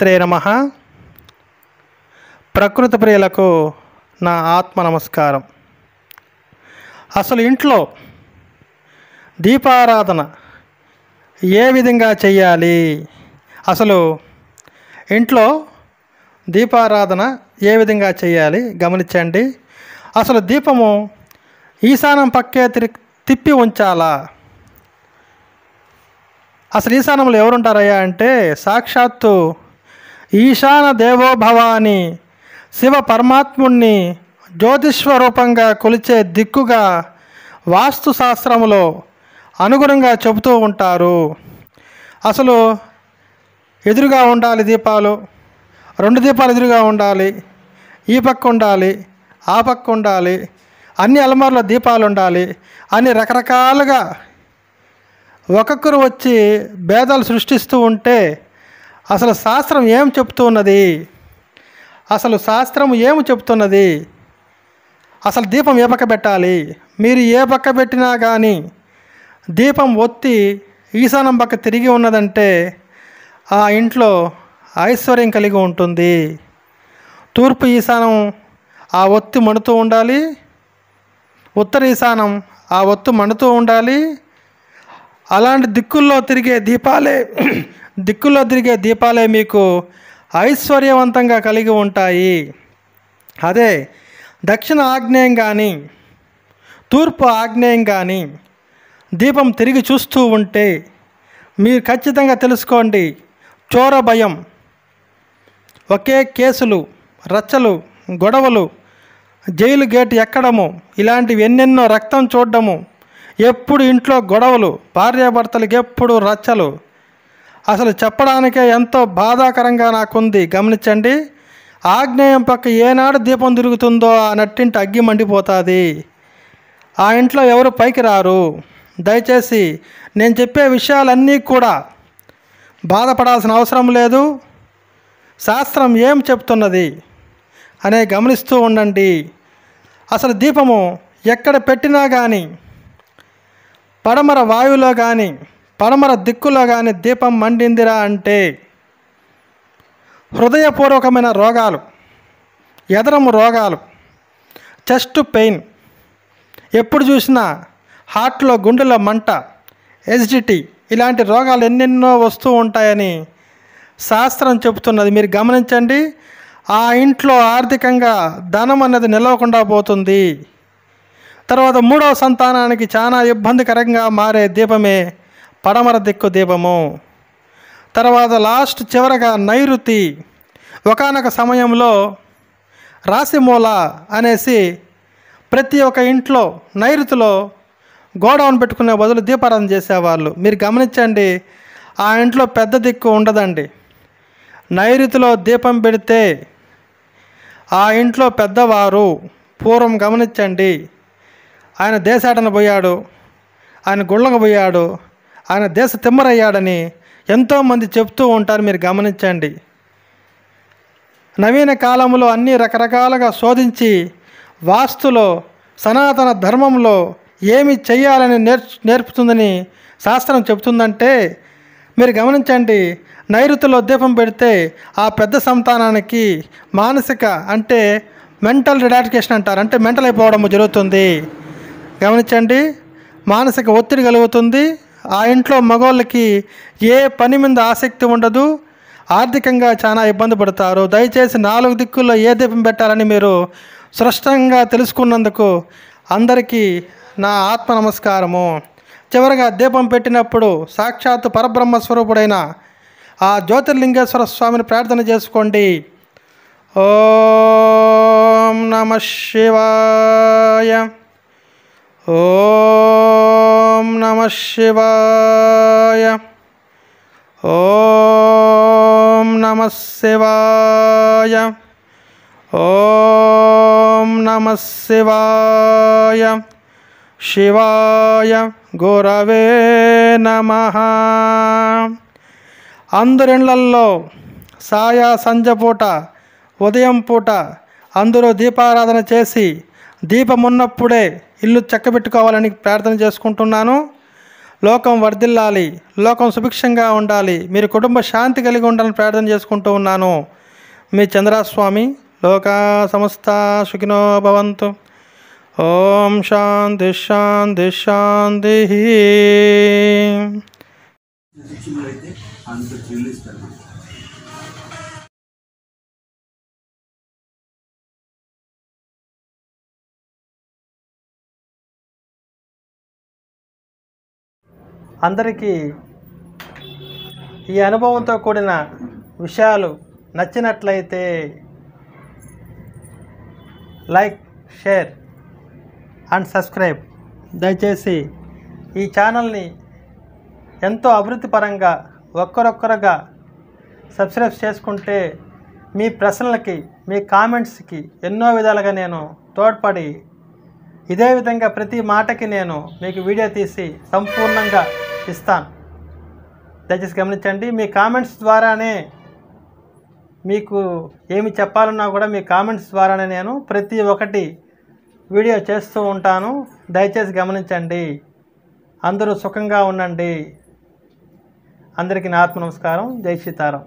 త్రే నమ ప్రకృతి ప్రియులకు నా ఆత్మ నమస్కారం అసలు ఇంట్లో దీపారాధన ఏ విధంగా చేయాలి అసలు ఇంట్లో దీపారాధన ఏ విధంగా చేయాలి గమనించండి అసలు దీపము ఈశానం పక్కే తిరి తిప్పి ఉంచాలా అసలు ఈశానంలో ఎవరుంటారయ్యా అంటే సాక్షాత్తు ఈశాన దేవోభవాని శివ పరమాత్ముణ్ణి జ్యోతిష్వరూపంగా కొలిచే దిక్కుగా వాస్తుశాస్త్రములో అనుగుణంగా చెబుతూ ఉంటారు అసలు ఎదురుగా ఉండాలి దీపాలు రెండు దీపాలు ఎదురుగా ఉండాలి ఈ పక్క ఉండాలి ఆ పక్క ఉండాలి అన్ని అలమార్లో దీపాలు ఉండాలి అని రకరకాలుగా ఒక్కొక్కరు వచ్చి భేదాలు సృష్టిస్తూ ఉంటే అసలు శాస్త్రం ఏం చెప్తున్నది అసలు శాస్త్రం ఏమి చెప్తున్నది అసలు దీపం ఏ పక్క పెట్టాలి మీరు ఏ పక్క పెట్టినా కానీ దీపం ఒత్తి ఈశానం పక్క తిరిగి ఉన్నదంటే ఆ ఇంట్లో ఐశ్వర్యం కలిగి ఉంటుంది తూర్పు ఈశానం ఆ ఒత్తి మణుతూ ఉండాలి ఉత్తర ఈశానం ఆ ఒత్తు మణుతూ ఉండాలి అలాంటి దిక్కుల్లో తిరిగే దీపాలే దిక్కుల్లో తిరిగే దీపాలే మీకు ఐశ్వర్యవంతంగా కలిగి ఉంటాయి అదే దక్షిణ ఆగ్నేయం కానీ తూర్పు ఆగ్నేయం కానీ దీపం తిరిగి చూస్తూ ఉంటే మీరు ఖచ్చితంగా తెలుసుకోండి చోర భయం ఒకే కేసులు రచ్చలు గొడవలు జైలు గేట్ ఎక్కడము ఇలాంటివి ఎన్నెన్నో రక్తం చూడడము ఎప్పుడు ఇంట్లో గొడవలు భార్యాభర్తలకు ఎప్పుడు రచ్చలు అసలు చెప్పడానికే ఎంతో బాధాకరంగా నాకుంది గమనించండి ఆగ్నేయం పక్క ఏనాడు దీపం తిరుగుతుందో ఆ నట్టింటి అగ్గి మండిపోతుంది ఆ ఇంట్లో ఎవరు పైకి రారు దయచేసి నేను చెప్పే విషయాలన్నీ కూడా బాధపడాల్సిన అవసరం లేదు శాస్త్రం ఏం చెప్తున్నది అనే గమనిస్తూ ఉండండి అసలు దీపము ఎక్కడ పెట్టినా కానీ పడమర వాయువులో కానీ పడమర దిక్కులగానే దీపం మండిందిరా అంటే హృదయపూర్వకమైన రోగాలు ఎదరము రోగాలు చెస్ట్ పెయిన్ ఎప్పుడు చూసినా హార్ట్లో గుండెలో మంట ఎసిడిటీ ఇలాంటి రోగాలు ఎన్నెన్నో వస్తూ ఉంటాయని శాస్త్రం చెబుతున్నది మీరు గమనించండి ఆ ఇంట్లో ఆర్థికంగా ధనం అనేది నిలవకుండా పోతుంది తర్వాత మూడవ సంతానానికి చాలా ఇబ్బందికరంగా మారే దీపమే పడమర దిక్కు దీపము తర్వాత లాస్ట్ చివరగా నైరుతి ఒకనొక సమయంలో రాశిమూల అనేసి ప్రతి ఒక్క ఇంట్లో నైరుతిలో గోడౌన్ పెట్టుకునే బదులు దీపారాధన చేసేవాళ్ళు మీరు గమనించండి ఆ ఇంట్లో పెద్ద దిక్కు ఉండదండి నైరుతిలో దీపం పెడితే ఆ ఇంట్లో పెద్దవారు పూర్వం గమనించండి ఆయన దేశాటన పోయాడు ఆయన గుళ్ళకు పోయాడు ఆయన దేశ తిమ్మరయ్యాడని ఎంతోమంది చెప్తూ ఉంటారు మీరు గమనించండి నవీన కాలంలో అన్ని రకరకాలుగా శోధించి వాస్తులో సనాతన ధర్మంలో ఏమి చేయాలని నేర్చు నేర్పుతుందని శాస్త్రం చెబుతుందంటే మీరు గమనించండి నైరుతిలో దీపం పెడితే ఆ పెద్ద సంతానానికి మానసిక అంటే మెంటల్ రిలాక్సేషన్ అంటారు అంటే మెంటల్ అయిపోవడం జరుగుతుంది గమనించండి మానసిక ఒత్తిడి కలుగుతుంది ఆ ఇంట్లో మగవాళ్ళకి ఏ పని మీద ఆసక్తి ఉండదు ఆర్థికంగా చాలా ఇబ్బంది పడతారు దయచేసి నాలుగు దిక్కుల్లో ఏ దీపం పెట్టాలని మీరు స్పష్టంగా తెలుసుకున్నందుకు అందరికీ నా ఆత్మ నమస్కారము చివరిగా దీపం పెట్టినప్పుడు సాక్షాత్ పరబ్రహ్మ స్వరూపుడైన ఆ జ్యోతిర్లింగేశ్వర స్వామిని ప్రార్థన చేసుకోండి ఓం నమ శివాయ ఓం నమ శివాయ ఓం నమ శివాయ ఓం నమ శివాయ శివాయ గురవే నమ అందరిళ్లల్లో సాయా సంజపూట ఉదయం పూట అందరూ దీపారాధన చేసి దీపమున్నప్పుడే ఇల్లు చక్కబెట్టుకోవాలని ప్రార్థన చేసుకుంటున్నాను లోకం వర్ధిల్లాలి లోకం సుభిక్షంగా ఉండాలి మీరు కుటుంబ శాంతి కలిగి ఉండాలని ప్రార్థన చేసుకుంటూ ఉన్నాను మీ చంద్రస్వామి లోకా సమస్త సుఖినో భవంతు ఓం శాంతి శాంతి శాంతి అందరికీ ఈ అనుభవంతో కూడిన విషయాలు నచ్చినట్లయితే లైక్ షేర్ అండ్ సబ్స్క్రైబ్ దయచేసి ఈ ఛానల్ని ఎంతో అభివృద్ధి పరంగా ఒక్కరొక్కరుగా సబ్స్క్రైబ్ చేసుకుంటే మీ ప్రశ్నలకి మీ కామెంట్స్కి ఎన్నో విధాలుగా నేను తోడ్పడి ఇదే విధంగా ప్రతి మాటకి నేను మీకు వీడియో తీసి సంపూర్ణంగా ఇస్తాను దయచేసి గమనించండి మీ కామెంట్స్ ద్వారానే మీకు ఏమి చెప్పాలన్నా కూడా మీ కామెంట్స్ ద్వారానే నేను ప్రతి ఒక్కటి వీడియో చేస్తూ ఉంటాను దయచేసి గమనించండి అందరూ సుఖంగా ఉండండి అందరికీ నా ఆత్మ నమస్కారం జై సీతారాం